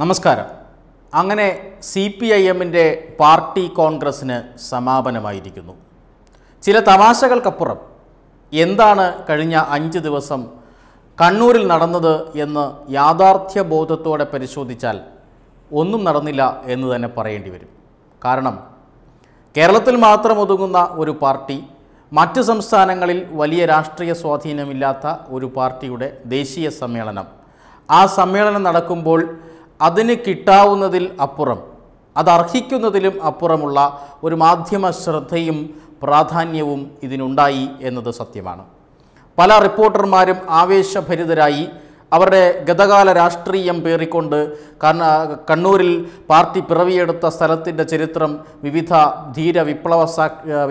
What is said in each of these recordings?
നമസ്കാരം അങ്ങനെ C P I എമ്മിൻ്റെ പാർട്ടി കോൺഗ്രസ്സിന് സമാപനമായിരിക്കുന്നു ചില തമാശകൾക്കപ്പുറം എന്താണ് കഴിഞ്ഞ അഞ്ച് ദിവസം കണ്ണൂരിൽ നടന്നത് എന്ന് യാഥാർത്ഥ്യ ബോധത്തോടെ പരിശോധിച്ചാൽ ഒന്നും നടന്നില്ല എന്ന് തന്നെ പറയേണ്ടി വരും കാരണം കേരളത്തിൽ മാത്രം ഒതുങ്ങുന്ന ഒരു പാർട്ടി മറ്റ് സംസ്ഥാനങ്ങളിൽ വലിയ രാഷ്ട്രീയ സ്വാധീനമില്ലാത്ത ഒരു പാർട്ടിയുടെ ദേശീയ സമ്മേളനം ആ സമ്മേളനം നടക്കുമ്പോൾ അതിന് കിട്ടാവുന്നതിൽ അപ്പുറം അത് അർഹിക്കുന്നതിലും അപ്പുറമുള്ള ഒരു മാധ്യമ ശ്രദ്ധയും പ്രാധാന്യവും ഇതിനുണ്ടായി എന്നത് സത്യമാണ് പല റിപ്പോർട്ടർമാരും ആവേശഭരിതരായി അവരുടെ ഗതകാല രാഷ്ട്രീയം പേറിക്കൊണ്ട് കണ്ണൂരിൽ പാർട്ടി പിറവിയെടുത്ത സ്ഥലത്തിൻ്റെ ചരിത്രം വിവിധ ധീര വിപ്ലവ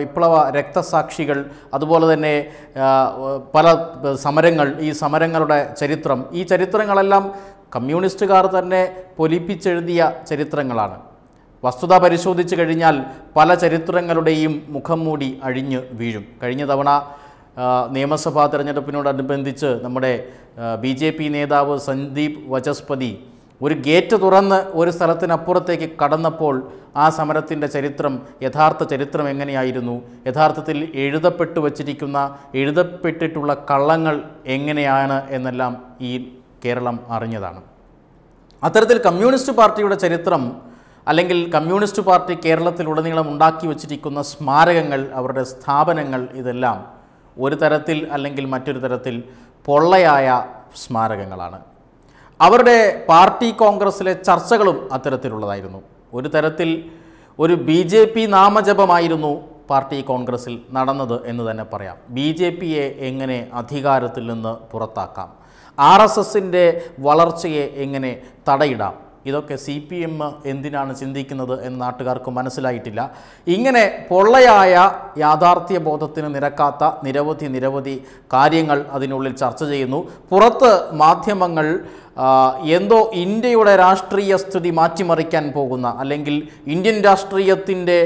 വിപ്ലവ രക്തസാക്ഷികൾ അതുപോലെ തന്നെ പല സമരങ്ങൾ ഈ സമരങ്ങളുടെ ചരിത്രം ഈ ചരിത്രങ്ങളെല്ലാം കമ്മ്യൂണിസ്റ്റുകാർ തന്നെ പൊലിപ്പിച്ചെഴുതിയ ചരിത്രങ്ങളാണ് വസ്തുത പരിശോധിച്ച് കഴിഞ്ഞാൽ പല ചരിത്രങ്ങളുടെയും മുഖം മൂടി അഴിഞ്ഞു വീഴും കഴിഞ്ഞ തവണ നിയമസഭാ തിരഞ്ഞെടുപ്പിനോടനുബന്ധിച്ച് നമ്മുടെ ബി ജെ പി നേതാവ് സന്ദീപ് വചസ്പതി ഒരു ഗേറ്റ് തുറന്ന് ഒരു സ്ഥലത്തിനപ്പുറത്തേക്ക് കടന്നപ്പോൾ ആ സമരത്തിൻ്റെ ചരിത്രം യഥാർത്ഥ ചരിത്രം എങ്ങനെയായിരുന്നു യഥാർത്ഥത്തിൽ എഴുതപ്പെട്ടു വച്ചിരിക്കുന്ന എഴുതപ്പെട്ടിട്ടുള്ള കള്ളങ്ങൾ എങ്ങനെയാണ് എന്നെല്ലാം ഈ കേരളം അറിഞ്ഞതാണ് അത്തരത്തിൽ കമ്മ്യൂണിസ്റ്റ് പാർട്ടിയുടെ ചരിത്രം അല്ലെങ്കിൽ കമ്മ്യൂണിസ്റ്റ് പാർട്ടി കേരളത്തിലുടനീളം ഉണ്ടാക്കി വച്ചിരിക്കുന്ന സ്മാരകങ്ങൾ അവരുടെ സ്ഥാപനങ്ങൾ ഇതെല്ലാം ഒരു തരത്തിൽ അല്ലെങ്കിൽ മറ്റൊരു തരത്തിൽ പൊള്ളയായ സ്മാരകങ്ങളാണ് അവരുടെ പാർട്ടി കോൺഗ്രസ്സിലെ ചർച്ചകളും അത്തരത്തിലുള്ളതായിരുന്നു ഒരു തരത്തിൽ ഒരു ബി ജെ പി നാമജപമായിരുന്നു പാർട്ടി കോൺഗ്രസ്സിൽ നടന്നത് എന്ന് തന്നെ പറയാം ബി ജെ പിയെ എങ്ങനെ അധികാരത്തിൽ നിന്ന് പുറത്താക്കാം ആർ എസ് എസിൻ്റെ വളർച്ചയെ എങ്ങനെ തടയിടാം ഇതൊക്കെ സി പി എം എന്തിനാണ് ചിന്തിക്കുന്നത് എന്ന് നാട്ടുകാർക്ക് മനസ്സിലായിട്ടില്ല ഇങ്ങനെ പൊള്ളയായ യാഥാർത്ഥ്യ ബോധത്തിന് നിരക്കാത്ത നിരവധി നിരവധി കാര്യങ്ങൾ അതിനുള്ളിൽ ചർച്ച ചെയ്യുന്നു പുറത്ത് മാധ്യമങ്ങൾ എന്തോ ഇന്ത്യയുടെ രാഷ്ട്രീയ സ്ഥിതി മാറ്റിമറിക്കാൻ പോകുന്ന അല്ലെങ്കിൽ ഇന്ത്യൻ രാഷ്ട്രീയത്തിൻ്റെ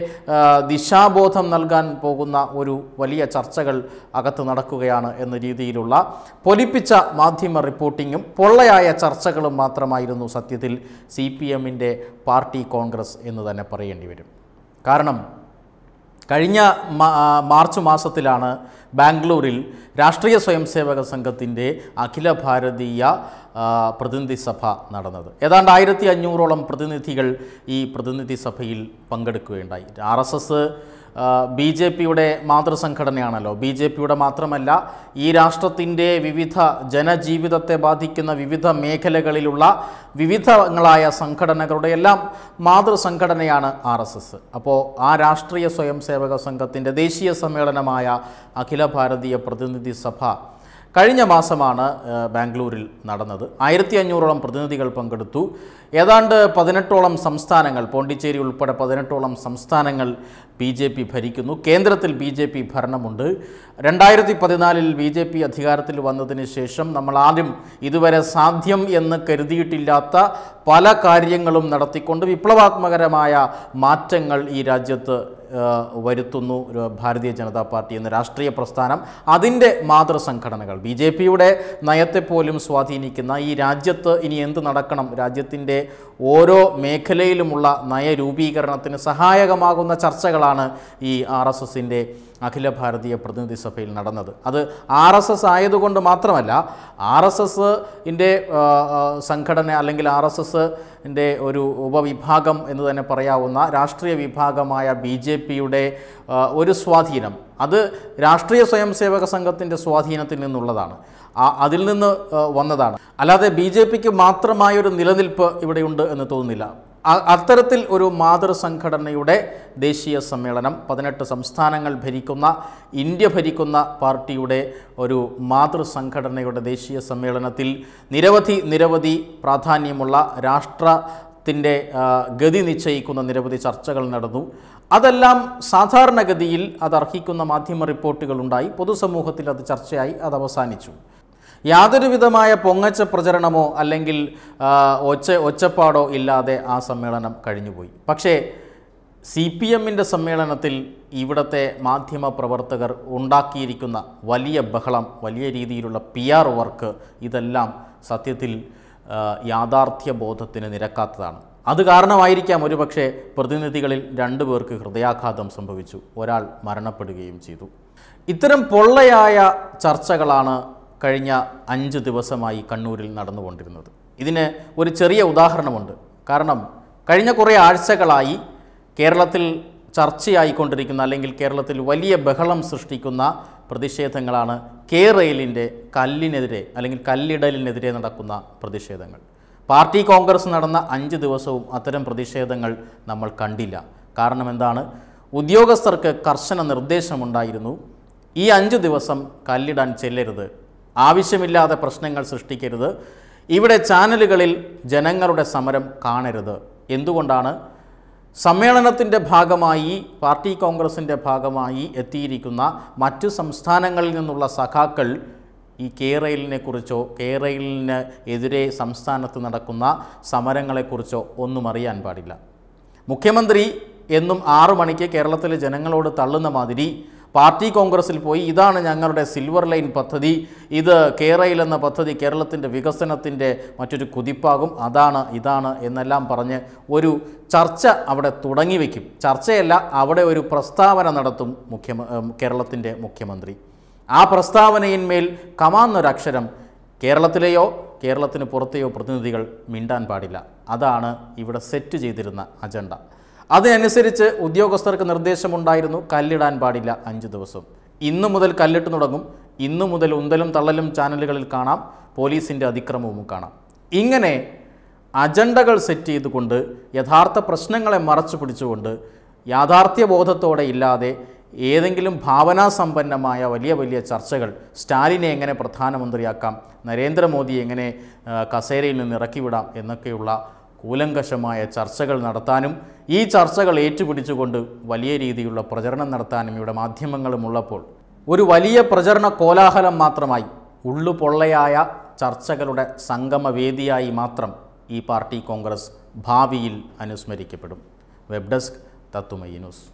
ദിശാബോധം നൽകാൻ പോകുന്ന ഒരു വലിയ ചർച്ചകൾ അകത്ത് നടക്കുകയാണ് എന്ന രീതിയിലുള്ള പൊലിപ്പിച്ച മാധ്യമ റിപ്പോർട്ടിങ്ങും പൊള്ളയായ ചർച്ചകളും മാത്രമായിരുന്നു സത്യത്തിൽ സി പി എമ്മിൻ്റെ പാർട്ടി കോൺഗ്രസ് എന്ന് തന്നെ പറയേണ്ടി വരും കാരണം കഴിഞ്ഞ മാർച്ച് മാസത്തിലാണ് ബാംഗ്ലൂരിൽ രാഷ്ട്രീയ സ്വയംസേവക സംഘത്തിൻ്റെ അഖില ഭാരതീയ പ്രതിനിധി സഭ നടന്നത് ഏതാണ്ട് ആയിരത്തി അഞ്ഞൂറോളം പ്രതിനിധികൾ ഈ പ്രതിനിധി സഭയിൽ പങ്കെടുക്കുകയുണ്ടായി R S S B J പിയുടെ മാതൃസംഘടനയാണല്ലോ ബി ജെ പിയുടെ മാത്രമല്ല ഈ രാഷ്ട്രത്തിൻ്റെ വിവിധ ജനജീവിതത്തെ ബാധിക്കുന്ന വിവിധ മേഖലകളിലുള്ള വിവിധങ്ങളായ സംഘടനകളുടെ എല്ലാം മാതൃസംഘടനയാണ് ആർ എസ് എസ് അപ്പോൾ ആ രാഷ്ട്രീയ സ്വയം സംഘത്തിൻ്റെ ദേശീയ സമ്മേളനമായ അഖില ഭാരതീയ പ്രതിനിധി സഭ കഴിഞ്ഞ മാസമാണ് ബാംഗ്ലൂരിൽ നടന്നത് ആയിരത്തി അഞ്ഞൂറോളം പ്രതിനിധികൾ പങ്കെടുത്തു ഏതാണ്ട് പതിനെട്ടോളം സംസ്ഥാനങ്ങൾ പോണ്ടിച്ചേരി ഉൾപ്പെടെ പതിനെട്ടോളം സംസ്ഥാനങ്ങൾ ബി ജെ പി ഭരിക്കുന്നു കേന്ദ്രത്തിൽ ബി ജെ പി ഭരണമുണ്ട് രണ്ടായിരത്തി പതിനാലിൽ ബി ജെ പി അധികാരത്തിൽ വന്നതിന് ശേഷം നമ്മൾ ആദ്യം ഇതുവരെ സാധ്യം എന്ന് കരുതിയിട്ടില്ലാത്ത പല കാര്യങ്ങളും നടത്തിക്കൊണ്ട് വിപ്ലവാത്മകരമായ മാറ്റങ്ങൾ ഈ രാജ്യത്ത് വരുത്തുന്നു ഭാരതീയ ജനതാ പാർട്ടി എന്ന രാഷ്ട്രീയ പ്രസ്ഥാനം അതിൻ്റെ മാതൃസംഘടനകൾ ബി ജെ പിയുടെ നയത്തെ പോലും സ്വാധീനിക്കുന്ന ഈ രാജ്യത്ത് ഇനി എന്ത് നടക്കണം രാജ്യത്തിൻ്റെ ഓരോ മേഖലയിലുമുള്ള നയരൂപീകരണത്തിന് സഹായകമാകുന്ന ചർച്ചകളാണ് ഈ ആർ എസ് എസിൻ്റെ അഖില ഭാരതീയ പ്രതിനിധി സഭയിൽ നടന്നത് അത് ആർ എസ് എസ് ആയതുകൊണ്ട് മാത്രമല്ല ആർ എസ് ഇൻ്റെ സംഘടന അല്ലെങ്കിൽ ആർ എസ് എസിൻ്റെ ഒരു ഉപവിഭാഗം എന്ന് തന്നെ പറയാവുന്ന രാഷ്ട്രീയ വിഭാഗമായ ബി ജെ പിയുടെ ഒരു സ്വാധീനം അത് രാഷ്ട്രീയ സ്വയംസേവക സംഘത്തിൻ്റെ സ്വാധീനത്തിൽ നിന്നുള്ളതാണ് അതിൽ നിന്ന് വന്നതാണ് അല്ലാതെ ബി ജെ പിക്ക് മാത്രമായൊരു നിലനിൽപ്പ് ഇവിടെയുണ്ട് എന്ന് തോന്നുന്നില്ല അത്തരത്തിൽ ഒരു മാതൃസംഘടനയുടെ ദേശീയ സമ്മേളനം പതിനെട്ട് സംസ്ഥാനങ്ങൾ ഭരിക്കുന്ന ഇന്ത്യ ഭരിക്കുന്ന പാർട്ടിയുടെ ഒരു മാതൃസംഘടനയുടെ ദേശീയ സമ്മേളനത്തിൽ നിരവധി നിരവധി പ്രാധാന്യമുള്ള രാഷ്ട്രത്തിൻ്റെ ഗതി നിശ്ചയിക്കുന്ന നിരവധി ചർച്ചകൾ നടന്നു അതെല്ലാം സാധാരണഗതിയിൽ അത് അർഹിക്കുന്ന മാധ്യമ റിപ്പോർട്ടുകളുണ്ടായി പൊതുസമൂഹത്തിൽ അത് ചർച്ചയായി അത് അവസാനിച്ചു യാതൊരു വിധമായ പൊങ്ങച്ച പ്രചരണമോ അല്ലെങ്കിൽ ഒച്ച ഒച്ചപ്പാടോ ഇല്ലാതെ ആ സമ്മേളനം കഴിഞ്ഞുപോയി പക്ഷേ സി പി എമ്മിൻ്റെ സമ്മേളനത്തിൽ ഇവിടുത്തെ മാധ്യമ പ്രവർത്തകർ ഉണ്ടാക്കിയിരിക്കുന്ന വലിയ ബഹളം വലിയ രീതിയിലുള്ള പി ആർ വർക്ക് ഇതെല്ലാം സത്യത്തിൽ യാഥാർത്ഥ്യ ബോധത്തിന് നിരക്കാത്തതാണ് അത് കാരണമായിരിക്കാം ഒരുപക്ഷെ പ്രതിനിധികളിൽ രണ്ടു പേർക്ക് ഹൃദയാഘാതം സംഭവിച്ചു ഒരാൾ മരണപ്പെടുകയും ചെയ്തു ഇത്തരം പൊള്ളയായ ചർച്ചകളാണ് കഴിഞ്ഞ അഞ്ച് ദിവസമായി കണ്ണൂരിൽ നടന്നുകൊണ്ടിരുന്നത് ഇതിന് ഒരു ചെറിയ ഉദാഹരണമുണ്ട് കാരണം കഴിഞ്ഞ കുറേ ആഴ്ചകളായി കേരളത്തിൽ ചർച്ചയായിക്കൊണ്ടിരിക്കുന്ന അല്ലെങ്കിൽ കേരളത്തിൽ വലിയ ബഹളം സൃഷ്ടിക്കുന്ന പ്രതിഷേധങ്ങളാണ് കേരളിൻ്റെ കല്ലിനെതിരെ അല്ലെങ്കിൽ കല്ലിടലിനെതിരെ നടക്കുന്ന പ്രതിഷേധങ്ങൾ പാർട്ടി കോൺഗ്രസ് നടന്ന അഞ്ച് ദിവസവും അത്തരം പ്രതിഷേധങ്ങൾ നമ്മൾ കണ്ടില്ല കാരണം എന്താണ് ഉദ്യോഗസ്ഥർക്ക് കർശന നിർദ്ദേശമുണ്ടായിരുന്നു ഈ അഞ്ച് ദിവസം കല്ലിടാൻ ചെല്ലരുത് ആവശ്യമില്ലാതെ പ്രശ്നങ്ങൾ സൃഷ്ടിക്കരുത് ഇവിടെ ചാനലുകളിൽ ജനങ്ങളുടെ സമരം കാണരുത് എന്തുകൊണ്ടാണ് സമ്മേളനത്തിൻ്റെ ഭാഗമായി പാർട്ടി കോൺഗ്രസിൻ്റെ ഭാഗമായി എത്തിയിരിക്കുന്ന മറ്റു സംസ്ഥാനങ്ങളിൽ നിന്നുള്ള സഖാക്കൾ ഈ കേരളിനെ കുറിച്ചോ കേരളിന് എതിരെ സംസ്ഥാനത്ത് നടക്കുന്ന സമരങ്ങളെക്കുറിച്ചോ ഒന്നും അറിയാൻ പാടില്ല മുഖ്യമന്ത്രി എന്നും ആറു മണിക്ക് കേരളത്തിലെ ജനങ്ങളോട് തള്ളുന്ന മാതിരി പാർട്ടി കോൺഗ്രസിൽ പോയി ഇതാണ് ഞങ്ങളുടെ സിൽവർ ലൈൻ പദ്ധതി ഇത് കേരയിൽ എന്ന പദ്ധതി കേരളത്തിൻ്റെ വികസനത്തിൻ്റെ മറ്റൊരു കുതിപ്പാകും അതാണ് ഇതാണ് എന്നെല്ലാം പറഞ്ഞ് ഒരു ചർച്ച അവിടെ തുടങ്ങി വയ്ക്കും ചർച്ചയല്ല അവിടെ ഒരു പ്രസ്താവന നടത്തും മുഖ്യ കേരളത്തിൻ്റെ മുഖ്യമന്ത്രി ആ പ്രസ്താവനയിന്മേൽ കമാന്നൊരക്ഷരം കേരളത്തിലെയോ കേരളത്തിന് പുറത്തെയോ പ്രതിനിധികൾ മിണ്ടാൻ പാടില്ല അതാണ് ഇവിടെ സെറ്റ് ചെയ്തിരുന്ന അജണ്ട അതിനനുസരിച്ച് ഉദ്യോഗസ്ഥർക്ക് നിർദ്ദേശമുണ്ടായിരുന്നു കല്ലിടാൻ പാടില്ല അഞ്ച് ദിവസം ഇന്നു മുതൽ കല്ലിട്ട് തുടങ്ങും ഇന്നു മുതൽ ഉന്തലും തള്ളലും ചാനലുകളിൽ കാണാം പോലീസിൻ്റെ അതിക്രമവും കാണാം ഇങ്ങനെ അജണ്ടകൾ സെറ്റ് ചെയ്തുകൊണ്ട് യഥാർത്ഥ പ്രശ്നങ്ങളെ മറച്ചു പിടിച്ചുകൊണ്ട് യാഥാർത്ഥ്യബോധത്തോടെ ഇല്ലാതെ ഏതെങ്കിലും ഭാവനാസമ്പന്നമായ വലിയ വലിയ ചർച്ചകൾ സ്റ്റാലിനെ എങ്ങനെ പ്രധാനമന്ത്രിയാക്കാം നരേന്ദ്രമോദി എങ്ങനെ കസേരയിൽ നിന്ന് ഇറക്കിവിടാം എന്നൊക്കെയുള്ള കൂലങ്കശമായ ചർച്ചകൾ നടത്താനും ഈ ചർച്ചകൾ ഏറ്റുപിടിച്ചുകൊണ്ട് വലിയ രീതിയിലുള്ള പ്രചരണം നടത്താനും ഇവിടെ മാധ്യമങ്ങളും ഉള്ളപ്പോൾ ഒരു വലിയ പ്രചരണ കോലാഹലം മാത്രമായി ഉള്ളുപൊള്ളയായ ചർച്ചകളുടെ സംഗമവേദിയായി മാത്രം ഈ പാർട്ടി കോൺഗ്രസ് ഭാവിയിൽ അനുസ്മരിക്കപ്പെടും വെബ് ഡെസ്ക് തത്തുമയി ന്യൂസ്